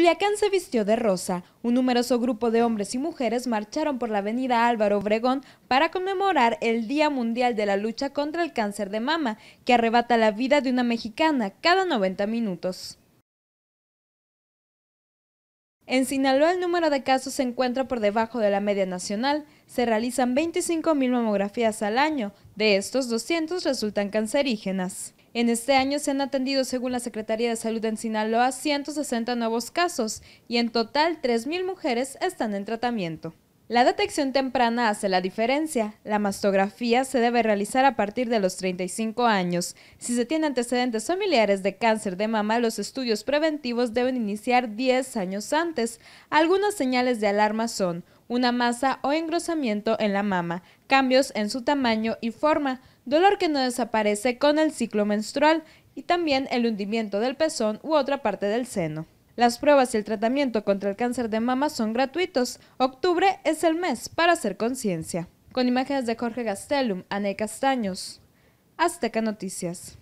Culiacán se vistió de rosa. Un numeroso grupo de hombres y mujeres marcharon por la avenida Álvaro Obregón para conmemorar el Día Mundial de la Lucha contra el Cáncer de Mama, que arrebata la vida de una mexicana cada 90 minutos. En Sinaloa el número de casos se encuentra por debajo de la media nacional. Se realizan 25.000 mamografías al año. De estos, 200 resultan cancerígenas. En este año se han atendido, según la Secretaría de Salud en Sinaloa, 160 nuevos casos y en total 3.000 mujeres están en tratamiento. La detección temprana hace la diferencia. La mastografía se debe realizar a partir de los 35 años. Si se tiene antecedentes familiares de cáncer de mama, los estudios preventivos deben iniciar 10 años antes. Algunas señales de alarma son una masa o engrosamiento en la mama, cambios en su tamaño y forma, dolor que no desaparece con el ciclo menstrual y también el hundimiento del pezón u otra parte del seno. Las pruebas y el tratamiento contra el cáncer de mama son gratuitos. Octubre es el mes para hacer conciencia. Con imágenes de Jorge Gastelum, Ane Castaños, Azteca Noticias.